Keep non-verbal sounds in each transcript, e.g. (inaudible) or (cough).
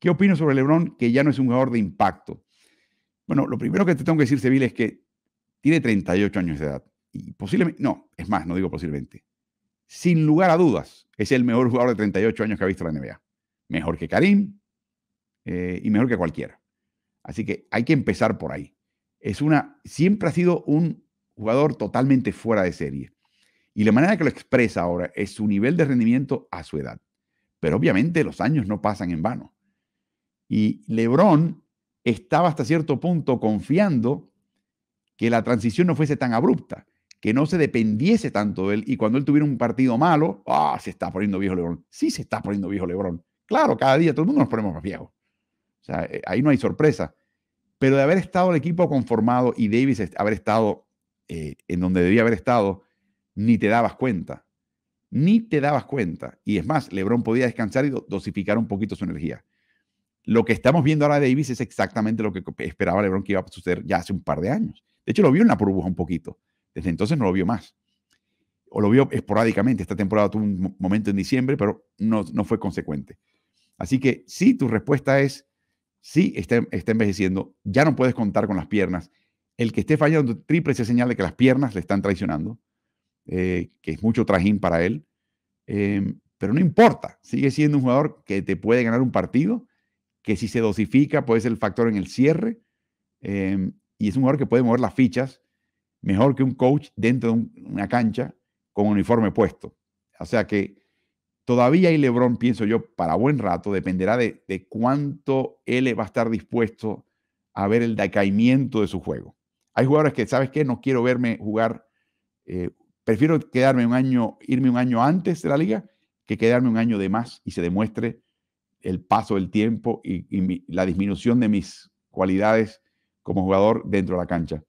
¿Qué opino sobre LeBron, que ya no es un jugador de impacto? Bueno, lo primero que te tengo que decir, Seville, es que tiene 38 años de edad. Y posiblemente, no, es más, no digo posiblemente. Sin lugar a dudas, es el mejor jugador de 38 años que ha visto la NBA. Mejor que Karim eh, y mejor que cualquiera. Así que hay que empezar por ahí. Es una, siempre ha sido un jugador totalmente fuera de serie. Y la manera que lo expresa ahora es su nivel de rendimiento a su edad. Pero obviamente los años no pasan en vano. Y Lebron estaba hasta cierto punto confiando que la transición no fuese tan abrupta, que no se dependiese tanto de él. Y cuando él tuviera un partido malo, ah, se está poniendo viejo Lebron. Sí, se está poniendo viejo Lebron. Claro, cada día todo el mundo nos ponemos más viejos. O sea, eh, ahí no hay sorpresa. Pero de haber estado el equipo conformado y Davis haber estado eh, en donde debía haber estado, ni te dabas cuenta. Ni te dabas cuenta. Y es más, Lebron podía descansar y dosificar un poquito su energía. Lo que estamos viendo ahora de Davis es exactamente lo que esperaba LeBron que iba a suceder ya hace un par de años. De hecho, lo vio en la burbuja un poquito. Desde entonces no lo vio más. O lo vio esporádicamente. Esta temporada tuvo un momento en diciembre, pero no, no fue consecuente. Así que sí, tu respuesta es sí, está, está envejeciendo, ya no puedes contar con las piernas. El que esté fallando triple es señal de que las piernas le están traicionando, eh, que es mucho trajín para él. Em, pero no importa, sigue siendo un jugador que te puede ganar un partido que si se dosifica puede ser el factor en el cierre. Em, y es un jugador que puede mover las fichas mejor que un coach dentro de una cancha con uniforme puesto. O sea que todavía hay Lebron, pienso yo, para buen rato. Dependerá de, cuánto él va a estar dispuesto a ver el decaimiento de su juego. Hay jugadores que, ¿sabes qué? No quiero verme jugar. Eh, prefiero quedarme un año, irme un año antes de la liga que quedarme un año de más y se demuestre el paso del tiempo y, la disminución de mis cualidades como jugador dentro de la cancha.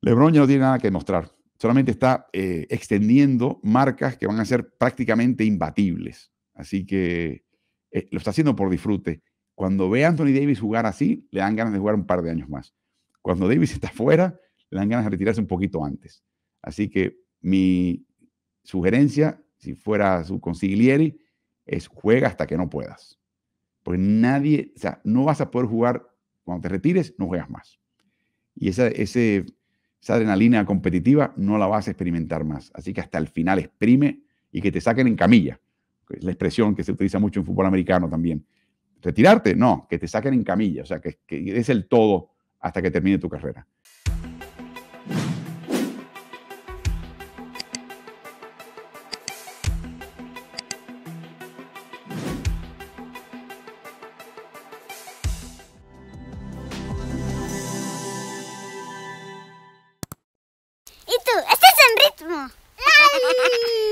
LeBron ya no tiene nada que demostrar, solamente está eh, extendiendo marcas que van a ser prácticamente imbatibles. Así que eh, lo está haciendo por disfrute. Cuando ve a Anthony Davis jugar así, le dan ganas de jugar un par de años más. Cuando Davis está fuera, le dan ganas de retirarse un poquito antes. Así que mi sugerencia, si fuera su consigliere, es juega hasta que no puedas. Porque nadie, o sea, no vas a poder jugar cuando te retires, no juegas más. Y esa, ese, esa adrenalina competitiva no la vas a experimentar más. Así que hasta el final exprime y que te saquen en camilla. Es la expresión que se utiliza mucho en fútbol americano también. Retirarte, no, que te saquen en camilla. O sea, que es el todo hasta que termine tu carrera. Bye. (laughs)